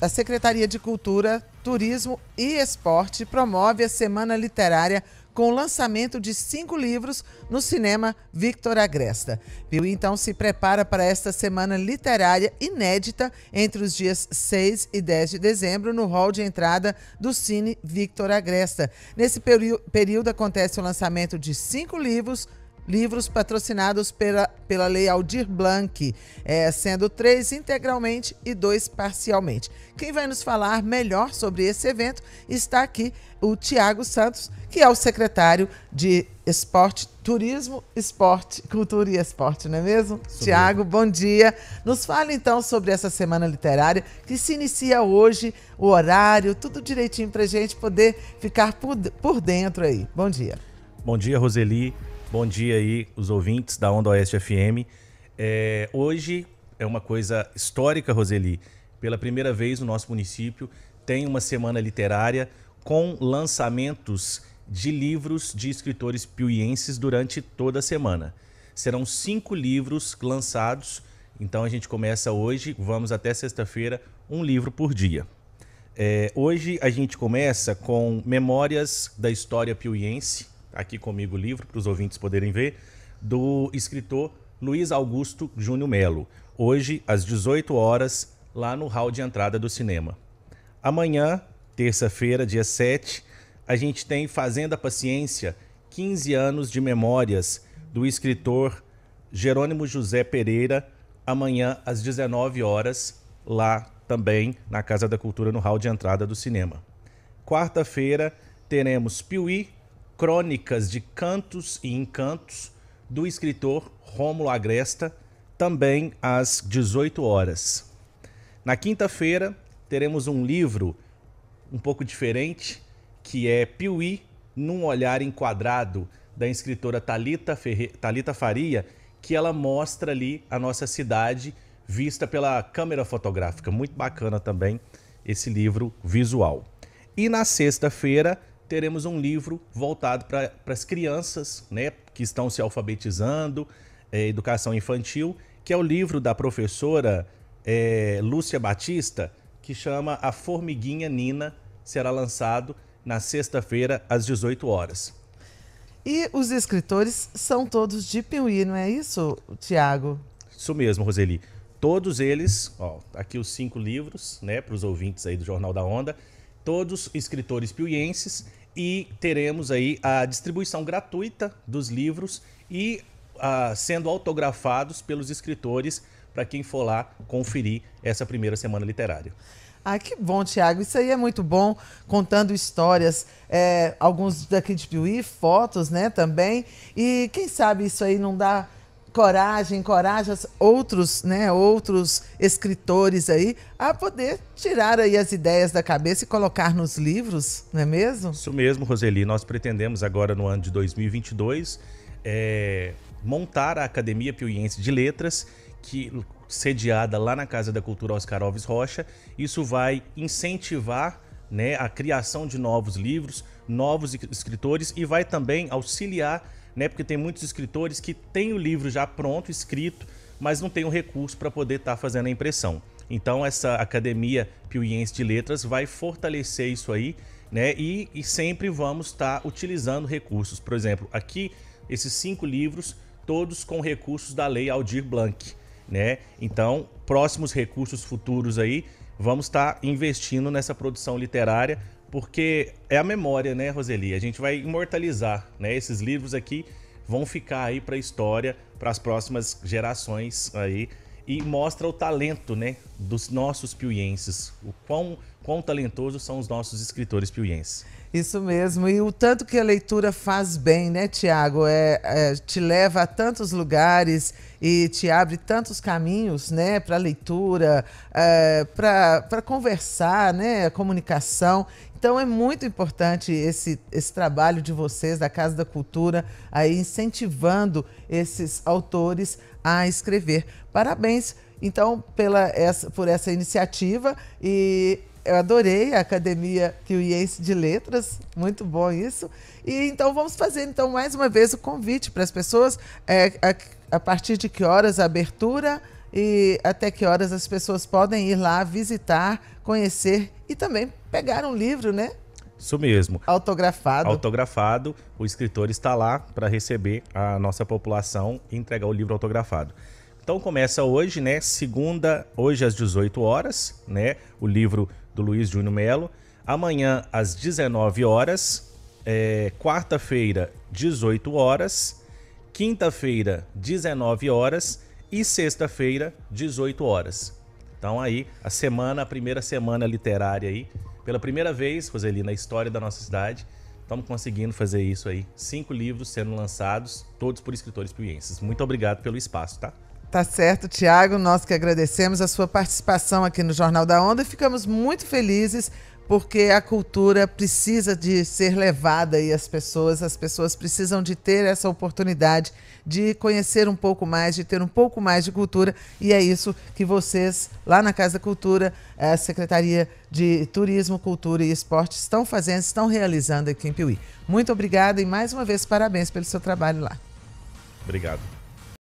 A Secretaria de Cultura, Turismo e Esporte promove a Semana Literária com o lançamento de cinco livros no cinema Victor Agresta. Piu então se prepara para esta semana literária inédita entre os dias 6 e 10 de dezembro no hall de entrada do Cine Victor Agresta. Nesse período acontece o lançamento de cinco livros livros patrocinados pela, pela Lei Aldir Blanc, é, sendo três integralmente e dois parcialmente. Quem vai nos falar melhor sobre esse evento está aqui o Tiago Santos, que é o secretário de Esporte, Turismo, Esporte, Cultura e Esporte, não é mesmo? Tiago, bom dia. Nos fala então sobre essa semana literária que se inicia hoje, o horário, tudo direitinho para gente poder ficar por, por dentro aí. Bom dia. Bom dia, Roseli. Bom dia aí, os ouvintes da Onda Oeste FM. É, hoje é uma coisa histórica, Roseli. Pela primeira vez no nosso município tem uma semana literária com lançamentos de livros de escritores piuienses durante toda a semana. Serão cinco livros lançados, então a gente começa hoje, vamos até sexta-feira, um livro por dia. É, hoje a gente começa com Memórias da História Piuiense, aqui comigo o livro, para os ouvintes poderem ver, do escritor Luiz Augusto Júnior Melo. Hoje, às 18 horas, lá no hall de entrada do cinema. Amanhã, terça-feira, dia 7, a gente tem Fazenda Paciência, 15 anos de memórias do escritor Jerônimo José Pereira, amanhã às 19 horas, lá também na Casa da Cultura, no hall de entrada do cinema. Quarta-feira, teremos Piuí, Crônicas de Cantos e Encantos, do escritor Rômulo Agresta, também às 18 horas. Na quinta-feira, teremos um livro um pouco diferente, que é Piuí num olhar enquadrado da escritora Talita, Ferre... Talita Faria, que ela mostra ali a nossa cidade vista pela câmera fotográfica. Muito bacana também esse livro visual. E na sexta-feira teremos um livro voltado para as crianças né, que estão se alfabetizando, é, educação infantil, que é o livro da professora é, Lúcia Batista, que chama A Formiguinha Nina, será lançado na sexta-feira, às 18 horas. E os escritores são todos de Piuí, não é isso, Tiago? Isso mesmo, Roseli. Todos eles, ó, tá aqui os cinco livros, né, para os ouvintes aí do Jornal da Onda, todos escritores piuienses e teremos aí a distribuição gratuita dos livros e uh, sendo autografados pelos escritores para quem for lá conferir essa primeira semana literária. Ah, que bom, Tiago. Isso aí é muito bom, contando histórias, é, alguns daqui de Piuí, fotos, né, também. E quem sabe isso aí não dá coragem, encoraja outros, né, outros escritores aí a poder tirar aí as ideias da cabeça e colocar nos livros, não é mesmo? Isso mesmo, Roseli. Nós pretendemos agora no ano de 2022 é, montar a Academia Piuiense de Letras, que sediada lá na Casa da Cultura Oscar Alves Rocha. Isso vai incentivar né, a criação de novos livros, novos escritores e vai também auxiliar né? Porque tem muitos escritores que têm o livro já pronto, escrito, mas não tem o recurso para poder estar tá fazendo a impressão. Então essa Academia Piuiense de Letras vai fortalecer isso aí, né? E, e sempre vamos estar tá utilizando recursos. Por exemplo, aqui esses cinco livros, todos com recursos da Lei Aldir Blanc, né? Então próximos recursos futuros aí, vamos estar tá investindo nessa produção literária porque é a memória, né, Roseli? A gente vai imortalizar, né? Esses livros aqui vão ficar aí para a história, para as próximas gerações aí e mostra o talento, né, dos nossos piuenses. O quão, quão talentosos são os nossos escritores piuenses? Isso mesmo, e o tanto que a leitura faz bem, né, Tiago? É, é, te leva a tantos lugares e te abre tantos caminhos, né, para leitura, é, para conversar, né, comunicação. Então é muito importante esse, esse trabalho de vocês, da Casa da Cultura, aí incentivando esses autores a escrever. Parabéns! Então, pela essa, por essa iniciativa e eu adorei a academia Piuiense de Letras, muito bom isso. E então vamos fazer então mais uma vez o convite para as pessoas é, a, a partir de que horas a abertura e até que horas as pessoas podem ir lá visitar, conhecer e também pegar um livro, né? Isso mesmo. Autografado. Autografado. O escritor está lá para receber a nossa população e entregar o livro autografado. Então começa hoje, né? Segunda, hoje às 18 horas, né? O livro do Luiz Júnior Melo. Amanhã, às 19 horas. É, Quarta-feira, 18 horas. Quinta-feira, 19 horas. E sexta-feira, 18 horas. Então aí, a semana, a primeira semana literária aí. Pela primeira vez, Roseli, na história da nossa cidade, estamos conseguindo fazer isso aí. Cinco livros sendo lançados, todos por escritores piuenses. Muito obrigado pelo espaço, tá? Tá certo, Tiago. Nós que agradecemos a sua participação aqui no Jornal da Onda e ficamos muito felizes porque a cultura precisa de ser levada e as pessoas, as pessoas precisam de ter essa oportunidade de conhecer um pouco mais, de ter um pouco mais de cultura e é isso que vocês lá na Casa da Cultura, eh, a Secretaria de Turismo, Cultura e Esporte estão fazendo, estão realizando aqui em Piuí. Muito obrigada e mais uma vez parabéns pelo seu trabalho lá. Obrigado.